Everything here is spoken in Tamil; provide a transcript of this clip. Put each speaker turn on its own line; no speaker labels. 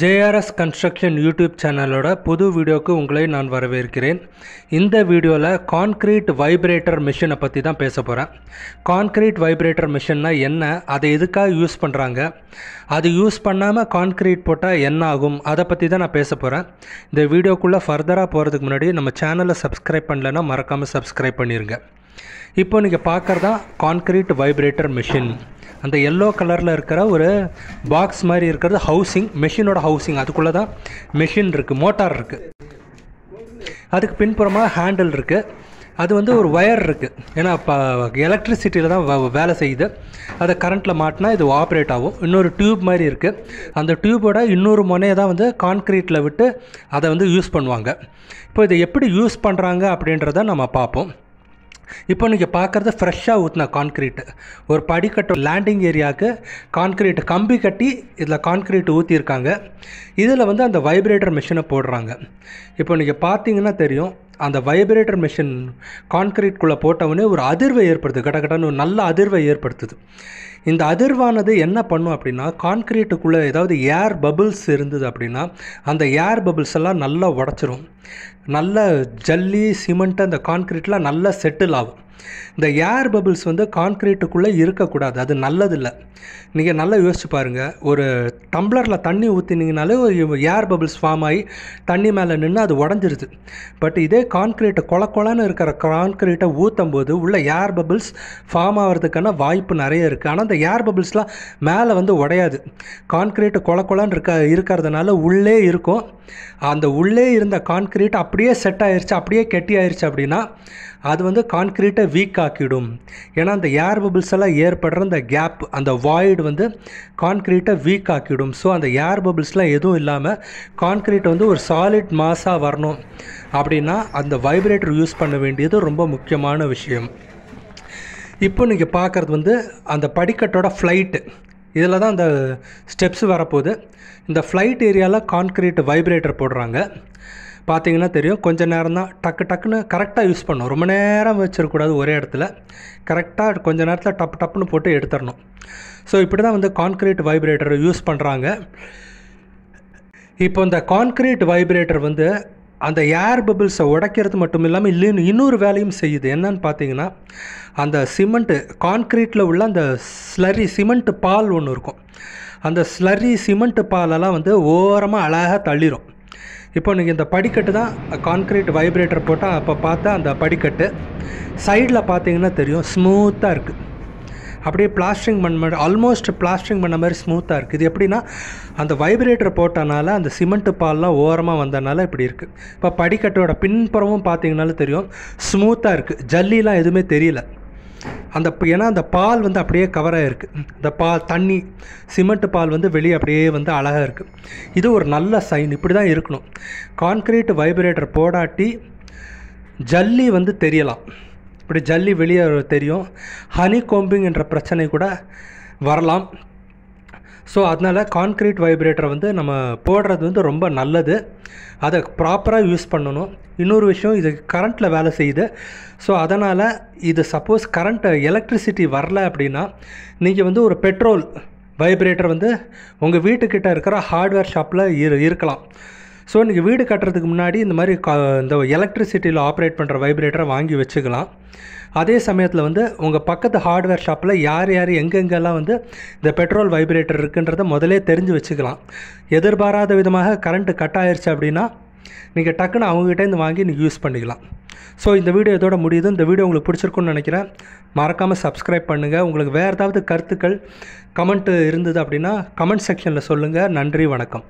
ஜேஆர்எஸ் கன்ஸ்ட்ரக்ஷன் யூடியூப் சேனலோட புது வீடியோவுக்கு உங்களை நான் வரவேற்கிறேன் இந்த வீடியோவில் கான்க்ரீட் வைப்ரேட்டர் மிஷினை பற்றி தான் பேச போகிறேன் கான்க்ரீட் வைப்ரேட்டர் மிஷின்னா என்ன அதை எதுக்காக யூஸ் பண்ணுறாங்க அது யூஸ் பண்ணாமல் கான்க்ரீட் போட்டால் என்ன ஆகும் அதை பற்றி தான் நான் பேச போகிறேன் இந்த வீடியோக்குள்ளே ஃபர்தராக போகிறதுக்கு முன்னாடி நம்ம சேனலை சப்ஸ்கிரைப் பண்ணலன்னா மறக்காமல் சப்ஸ்கிரைப் பண்ணிடுங்க இப்போ நீங்கள் பார்க்குறதா கான்க்ரீட் வைப்ரேட்டர் மிஷின் அந்த எல்லோ கலரில் இருக்கிற ஒரு பாக்ஸ் மாதிரி இருக்கிறது ஹவுசிங் மெஷினோட ஹவுசிங் அதுக்குள்ளே தான் மெஷின் இருக்குது மோட்டார் இருக்குது அதுக்கு பின்புறமாக ஹேண்டில் இருக்குது அது வந்து ஒரு ஒயர் இருக்குது ஏன்னா இப்போ எலக்ட்ரிசிட்டியில் தான் வேலை செய்யுது அதை கரண்ட்டில் மாட்டினா இது ஆப்ரேட் ஆகும் இன்னொரு டியூப் மாதிரி இருக்குது அந்த டியூபோட இன்னொரு முனையை தான் வந்து கான்க்ரீட்டில் விட்டு அதை வந்து யூஸ் பண்ணுவாங்க இப்போ இதை எப்படி யூஸ் பண்ணுறாங்க அப்படின்றத நம்ம பார்ப்போம் இப்போ நீங்கள் பார்க்குறது ஃப்ரெஷ்ஷாக ஊற்றின கான்க்ரீட்டு ஒரு படிக்கட்டு லேண்டிங் ஏரியாவுக்கு கான்க்ரீட் கம்பி கட்டி இதில் கான்க்ரீட் ஊற்றியிருக்காங்க இதில் வந்து அந்த வைப்ரேட்டர் மிஷினை போடுறாங்க இப்போ நீங்கள் பார்த்தீங்கன்னா தெரியும் அந்த வைப்ரேட்டர் மிஷின் கான்க்ரீட்குள்ளே போட்டவுடனே ஒரு அதிர்வை ஏற்படுது கடகடன்னு ஒரு நல்ல அதிர்வை ஏற்படுத்துது இந்த அதிர்வானது என்ன பண்ணும் அப்படின்னா கான்க்ரீட்டுக்குள்ளே ஏதாவது ஏர் பபுள்ஸ் இருந்தது அப்படின்னா அந்த ஏர் பபுள்ஸ் எல்லாம் நல்லா உடச்சிரும் நல்ல ஜல்லி சிமெண்ட்டு அந்த கான்க்ரீட்லாம் நல்லா செட்டில் ஆகும் இந்த ஏர் பபிள்ஸ் வந்து கான்க்ரீட்டுக்குள்ளே இருக்கக்கூடாது அது நல்லதில்லை நீங்கள் நல்லா யோசிச்சு பாருங்கள் ஒரு டம்ளரில் தண்ணி ஊற்றினீங்கனாலே ஏர் பபிள்ஸ் ஃபார்ம் ஆகி தண்ணி மேலே நின்று அது உடஞ்சிருது பட் இதே கான்க்ரீட்டை கொல கொலன்னு இருக்கிற கான்க்ரீட்டை ஊற்றும் போது உள்ள ஏர் பபிள்ஸ் ஃபார்ம் ஆகிறதுக்கான வாய்ப்பு நிறைய இருக்குது ஆனால் அந்த ஏர் பபிள்ஸ்லாம் மேலே வந்து உடையாது கான்க்ரீட்டு கொல கொலன்னு இருக்க இருக்கிறதுனால உள்ளே இருக்கும் அந்த உள்ளே இருந்த கான்க்ரீட் அப்படியே செட் ஆயிடுச்சு அப்படியே கெட்டி ஆயிடுச்சு அப்படின்னா அது வந்து கான்க்ரீட்டை வீக் ஆக்கிடும் ஏன்னா அந்த ஏர் பபிள்ஸ் எல்லாம் ஏற்படுற அந்த கேப் அந்த வாய்டு வந்து கான்க்ரீட்டை வீக் ஆக்கிடும் ஸோ அந்த ஏர் பபிள்ஸ்லாம் எதுவும் இல்லாமல் கான்க்ரீட் வந்து ஒரு சாலிட் மாஸாக வரணும் அப்படின்னா அந்த வைப்ரேட்டர் யூஸ் பண்ண வேண்டியது ரொம்ப முக்கியமான விஷயம் இப்போ நீங்கள் பார்க்குறது வந்து அந்த படிக்கட்டோட ஃப்ளைட்டு இதில் தான் அந்த ஸ்டெப்ஸ் வரப்போகுது இந்த ஃப்ளைட் ஏரியாவில் கான்க்ரீட் வைப்ரேட்டர் போடுறாங்க பார்த்தீங்கன்னா தெரியும் கொஞ்சம் நேரம் தான் டக்கு டக்குன்னு கரெக்டாக யூஸ் பண்ணணும் ரொம்ப நேரம் வச்சிடக்கூடாது ஒரே இடத்துல கரெக்டாக கொஞ்சம் நேரத்தில் டப்பு டப்புன்னு போட்டு எடுத்துடணும் ஸோ இப்படி தான் வந்து கான்க்ரீட் வைப்ரேட்டர் யூஸ் பண்ணுறாங்க இப்போ இந்த கான்க்ரீட் வைப்ரேட்டர் வந்து அந்த ஏர் பபிள்ஸை உடைக்கிறது மட்டும் இல்லாமல் இல்லை இன்னொரு வேலையும் செய்யுது என்னன்னு பார்த்தீங்கன்னா அந்த சிமெண்ட்டு கான்க்ரீட்டில் உள்ள அந்த ஸ்லரி சிமெண்ட்டு பால் ஒன்று இருக்கும் அந்த ஸ்லரி சிமெண்ட்டு பாலெல்லாம் வந்து ஓரமாக அழகாக தள்ளிடும் இப்போ நீங்கள் இந்த படிக்கட்டு தான் கான்க்ரீட் வைப்ரேட்டர் போட்டால் அப்போ பார்த்தா அந்த படிக்கட்டு சைடில் பார்த்தீங்கன்னா தெரியும் ஸ்மூத்தாக இருக்குது அப்படியே பிளாஸ்டிங் பண்ண மாதிரி ஆல்மோஸ்ட் பிளாஸ்டிங் பண்ண மாதிரி ஸ்மூத்தாக இருக்குது இது எப்படின்னா அந்த வைப்ரேட்டர் போட்டனால அந்த சிமெண்ட்டு பால்லாம் ஓரமாக வந்தனால இப்படி இருக்குது இப்போ படிக்கட்டோட பின்புறமும் பார்த்தீங்கனாலும் தெரியும் ஸ்மூத்தாக இருக்குது ஜல்லிலாம் எதுவுமே தெரியல அந்த ஏன்னா அந்த பால் வந்து அப்படியே கவர் ஆகிருக்கு இந்த பால் தண்ணி சிமெண்ட் பால் வந்து வெளியே அப்படியே வந்து அழகாக இருக்குது இது ஒரு நல்ல சைன் இப்படி தான் இருக்கணும் கான்க்ரீட் வைப்ரேட்டர் போடாட்டி ஜல்லி வந்து தெரியலாம் இப்படி ஜல்லி வெளியே தெரியும் ஹனி கோம்பிங் என்ற பிரச்சனை கூட வரலாம் ஸோ அதனால் கான்க்ரீட் வைப்ரேட்டரை வந்து நம்ம போடுறது வந்து ரொம்ப நல்லது அதை ப்ராப்பராக யூஸ் பண்ணணும் இன்னொரு விஷயம் இது கரண்ட்டில் வேலை செய்யுது ஸோ அதனால் இது சப்போஸ் கரண்ட்டு எலக்ட்ரிசிட்டி வரல அப்படின்னா நீங்கள் வந்து ஒரு பெட்ரோல் வைப்ரேட்டர் வந்து உங்கள் வீட்டுக்கிட்ட இருக்கிற ஹார்ட்வேர் ஷாப்பில் இரு இருக்கலாம் ஸோ நீங்கள் வீடு கட்டுறதுக்கு முன்னாடி இந்த மாதிரி கா இந்த எலக்ட்ரிசிட்டியில் ஆப்ரேட் பண்ணுற வைப்ரேட்டரை வாங்கி வச்சுக்கலாம் அதே சமயத்தில் வந்து உங்கள் பக்கத்து ஹார்ட்வேர் ஷாப்பில் யார் யார் எங்கெங்கெல்லாம் வந்து இந்த பெட்ரோல் வைப்ரேட்டர் இருக்குன்றத முதலே தெரிஞ்சு வச்சுக்கலாம் எதிர்பாராத விதமாக கரண்ட்டு கட் ஆயிடுச்சு அப்படின்னா நீங்கள் டக்குன்னு அவங்ககிட்டேருந்து வாங்கி நீங்கள் யூஸ் பண்ணிக்கலாம் ஸோ இந்த வீடியோ இதோட முடியுது இந்த வீடியோ உங்களுக்கு பிடிச்சிருக்கும்னு நினைக்கிறேன் மறக்காமல் சப்ஸ்கிரைப் பண்ணுங்கள் உங்களுக்கு வேறு ஏதாவது கருத்துக்கள் கமெண்ட்டு இருந்தது அப்படின்னா கமெண்ட் செக்ஷனில் சொல்லுங்கள் நன்றி வணக்கம்